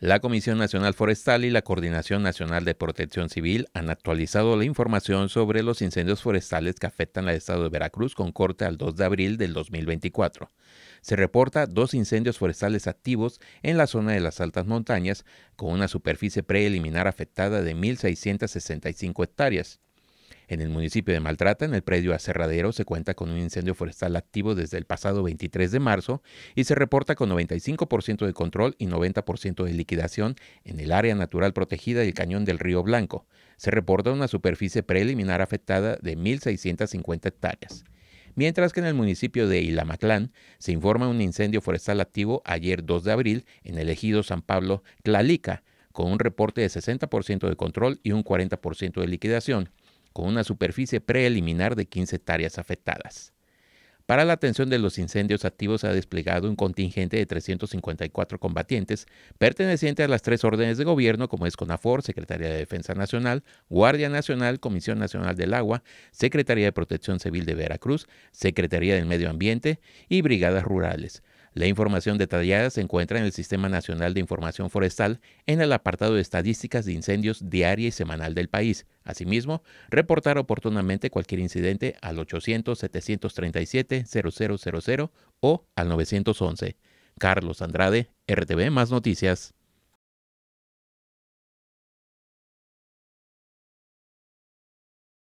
La Comisión Nacional Forestal y la Coordinación Nacional de Protección Civil han actualizado la información sobre los incendios forestales que afectan al estado de Veracruz con corte al 2 de abril del 2024. Se reporta dos incendios forestales activos en la zona de las altas montañas, con una superficie preliminar afectada de 1.665 hectáreas. En el municipio de Maltrata, en el predio Aserradero, se cuenta con un incendio forestal activo desde el pasado 23 de marzo y se reporta con 95% de control y 90% de liquidación en el área natural protegida del cañón del Río Blanco. Se reporta una superficie preliminar afectada de 1.650 hectáreas mientras que en el municipio de Ilamatlán se informa un incendio forestal activo ayer 2 de abril en el ejido San Pablo Tlalica, con un reporte de 60% de control y un 40% de liquidación con una superficie preliminar de 15 hectáreas afectadas. Para la atención de los incendios activos se ha desplegado un contingente de 354 combatientes pertenecientes a las tres órdenes de gobierno como es CONAFOR, Secretaría de Defensa Nacional, Guardia Nacional, Comisión Nacional del Agua, Secretaría de Protección Civil de Veracruz, Secretaría del Medio Ambiente y Brigadas Rurales, la información detallada se encuentra en el Sistema Nacional de Información Forestal en el apartado de estadísticas de incendios diaria y semanal del país. Asimismo, reportar oportunamente cualquier incidente al 800-737-0000 o al 911. Carlos Andrade, RTV Más Noticias.